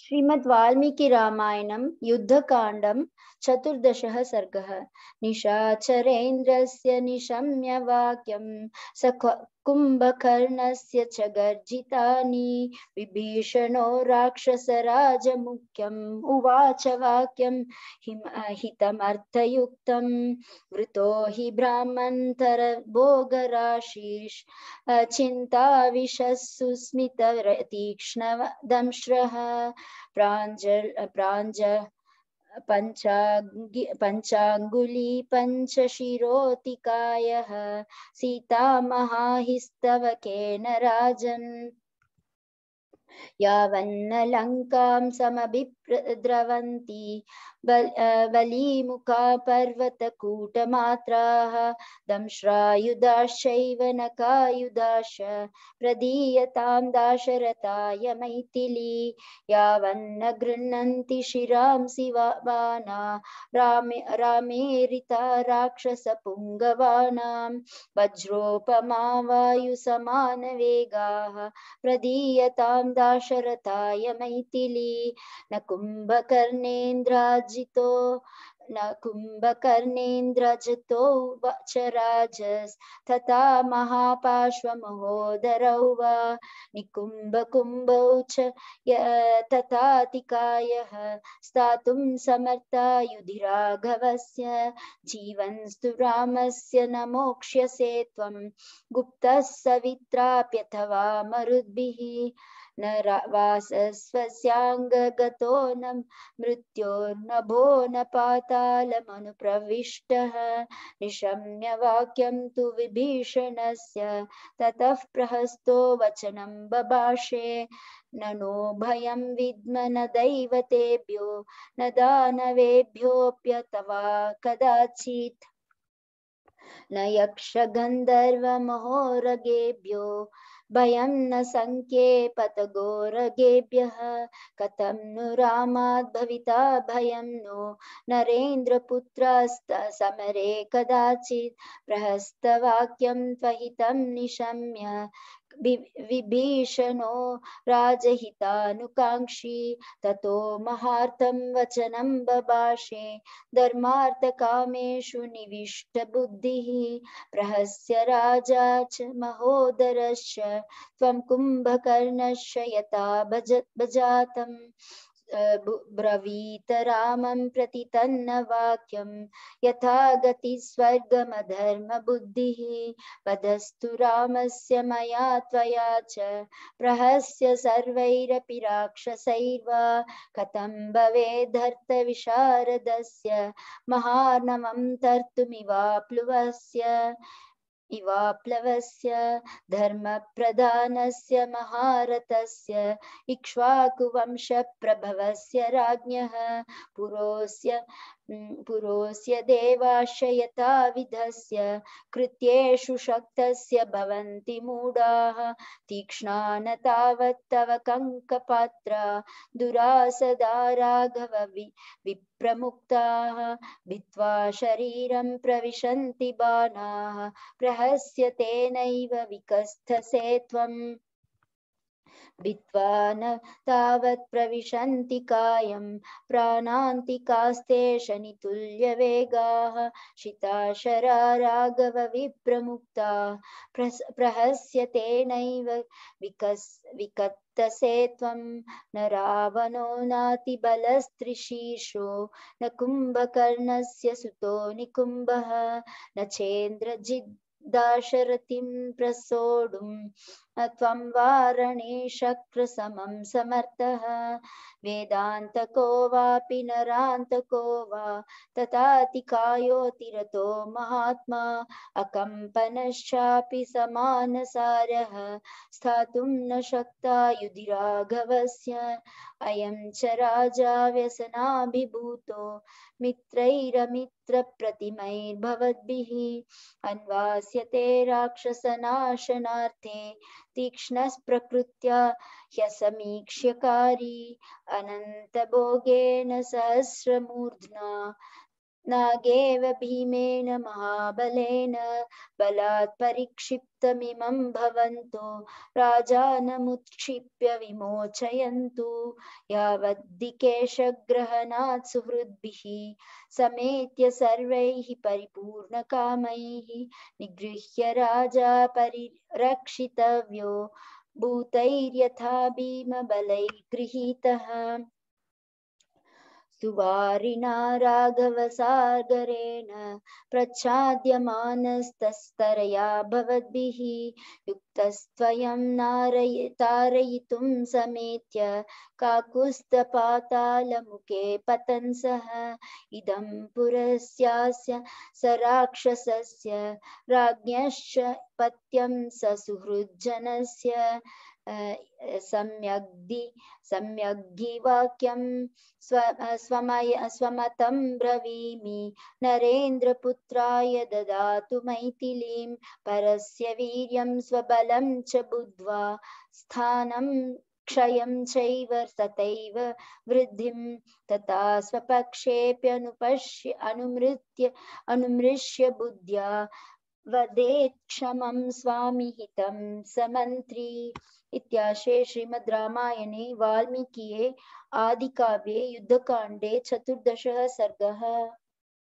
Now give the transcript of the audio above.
श्रीमद् वाल्मीकि रामायणं युद्धकाण्डं चतुर्दशः सर्गः निशाचरेन्द्रस्य निशम्य वाक्यं स कुम्भकर्णस्य च गर्जितानि विभीषणो राक्षसराजमुख्यम् उवाच वाक्यम् हितमर्थयुक्तम् वृतो हि भ्रामन्तरभोगराशीष् अचिन्ताविशः सुस्मिततीक्ष्णदंश्रः प्राञ्जल प्राञ्ज पञ्चाङ्गि पञ्चाङ्गुली पञ्चशिरोतिकायः सीतामहाहिस्तवकेन राजन् यावन्न लङ्कां समभि द्रवन्ति बल बलीमुखा पर्वतकूटमात्राः दंश्रायुधाश्चैव नकायुधाश प्रदीयतां दाशरथाय मैथिली यावन्न गृह्णन्ति शिरांसि वाना रामे रामेरिता राक्षसपुङ्गवानां वज्रोपमा वायुसमानवेगाः प्रदीयतां दाशरथाय मैथिली न कुंभकर्णेन्द्राजितो न नकुम्भकर्णेन्द्रजतो वचराजस्तथा महापार्श्वमहोदरौ वा निकुम्भकुम्भौ च तथातिकायः स्थातुं समर्था युधि राघवस्य जीवंस्तु रामस्य न मोक्ष्यसे त्वं गुप्तः सवित्राप्यथवा मरुद्भिः न वासस्वस्याङ्गगतो न मृत्योर्नभो न पाता पातालमनुप्रविष्टः निशम्य वाक्यं तु विभीषणस्य ततः प्रहस्तो वचनं बबाषे नो भयं विद्म न दैवतेभ्यो न दानवेभ्योऽप्यथवा कदाचित् न यक्षगन्धर्वमहोरगेभ्यो भयं न सङ्ख्येपतगोरगेभ्यः कथं नु रामाद्भविता भयं नो नरेन्द्रपुत्रस्तसमरे कदाचित् प्रहस्तवाक्यं त्वहितं निशम्य विभीषणो राजहितानुकाङ्क्षी ततो महार्थं वचनं बभाषे धर्मार्थकामेषु निविष्टबुद्धिः प्रहस्य राजा च महोदरश्च त्वं कुम्भकर्णश्च यथा भज भजातम् ब्रवीत रामं प्रति तन्न वाक्यं यथा गतिस्वर्गमधर्मबुद्धिः पदस्तु रामस्य मया त्वया च प्रहस्य सर्वैरपि राक्षसैर्वा कथं भवेद्धर्तविशारदस्य महानवं तर्तुमिवाप्लुवस्य इवाप्लवस्य धर्मप्रधानस्य महारथस्य इक्ष्वाकुवंशप्रभवस्य राज्ञः पुरोस्य पुरोस्य देवाश्रयताविधस्य कृत्येषु शक्तस्य भवन्ति मूढाः तीक्ष्णा न तावत्तव कङ्कपात्रा दुरासदा राघव वि विप्रमुक्ताः भित्त्वा शरीरं प्रविशन्ति बाणाः प्रहस्य तेनैव विकस्थसे त्वम् विद्वान् तावत् प्रविशन्ति कायं प्राणान्तिकास्ते शनितुल्यवेगाः शिताशरा राघव विप्रमुक्ता प्रहस्यते नैव विकस् विकत्तसे त्वं न रावणो नातिबलस्त्रिशीर्षो न कुम्भकर्णस्य सुतो निकुम्भः न चेन्द्रजिद् दाशरथिं प्रसोढुं त्वं वारणेशक्रसमं समर्थः वेदान्तको वापि नरान्तको वा तथातिकायोतिरतो महात्मा अकम्पनश्चापि समानसारः स्थातुं न शक्ता युधि राघवस्य अयं च राजा व्यसनाभिभूतो मित्रैरमित्रप्रतिमैर्भवद्भिः अन्वास उपास्यते राक्षसनाशनार्थे तीक्ष्णस्प्रकृत्या ह्यसमीक्ष्यकारी अनन्तभोगेन सहस्रमूर्ध्ना नागेव भीमेन महाबलेन बलात् परिक्षिप्तमिमं भवन्तु राजानमुत्क्षिप्य विमोचयन्तु यावद्दिकेशग्रहणात् सुहृद्भिः समेत्य सर्वैः परिपूर्णकामैः निगृह्य राजा परिरक्षितव्यो भूतैर्यथा भीमबलैः गृहीतः स्तुवारिणा राघवसागरेण प्रच्छाद्यमानस्तस्तरया भवद्भिः युक्तस्त्वयं नारय तारयितुं समेत्य काकुस्तपातालमुखे पतन् सः इदं पुरस्यास्य स राक्षसस्य राज्ञश्च पत्यं स सुहृज्जनस्य सम्यग्धि सम्यग्धि वाक्यं स्व स्वमय स्वमतं ब्रवीमि नरेन्द्रपुत्राय ददातु मैथिलीं परस्य वीर्यं स्वबलं च बुद्ध्वा स्थानं क्षयं चैव तथैव वृद्धिं तथा स्वपक्षेऽप्यनुपश्य अनुमृत्य अनुमृश्य बुद्ध्या वदेत् क्षमं स्वामिहितं समन्त्री इत्याशे श्रीमद् रामायणे वाल्मीकिये आदिकाव्ये युद्धकाण्डे चतुर्दशः सर्गः